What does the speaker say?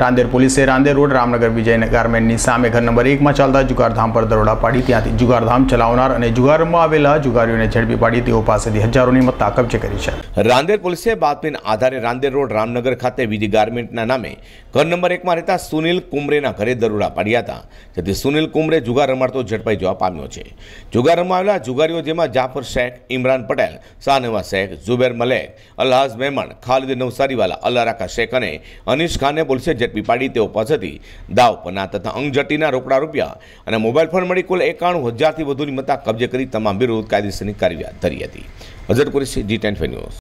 રાંદેર પોલીસે રાંદેર રોડ રામનગર વિજય ગાર્મેન્ટની સામે ઘર નંબર એકમાં ચાલતા જુગારધામ પર દરોડા પાડી ત્યાંથી જુગારધામ ચલાવનાર અને જુગારમાં આવેલા જુગારીઓને ઝડપી પાડી તેઓ પાસેથી હજારોની મત્તા કબજે કરી છે રાંદેર પોલીસે બાતમીના આધારે રાંદેર રોડ રામનગર ખાતે વિજય ગાર્મેન્ટના નામે ઘર નંબર એકમાં રહેતા સુનિલ કુમરેના ઘરે દરોડા પાડ્યા હતા જેથી સુનિલ કુમરે જુગાર રમાડતો ઝડપાઈ જવા પામ્યો છે જુગાર આવેલા જુગારીઓ જેમાં જાફર શેખ ઇમરાન પટેલ શાહનવા શેખ ઝુબેર મલેક અલ્હાઝ મેમણ ખાલિદ નવસારીવાલા અલ્લારાકા શેખ અને અનિશ ખાનને પોલીસે બજેટ પીપાડી તેઓ પાસેથી દાવ પના તથા અંગજટીના રોકડા રૂપિયા અને મોબાઈલ ફોન મળી કુલ એકાણું હજારથી વધુની મતા કબજે કરી તમામ વિરોધ કાયદેસરની કાર્યવાહી ધરી હતી હજર કુરેશી જી ટેન ન્યૂઝ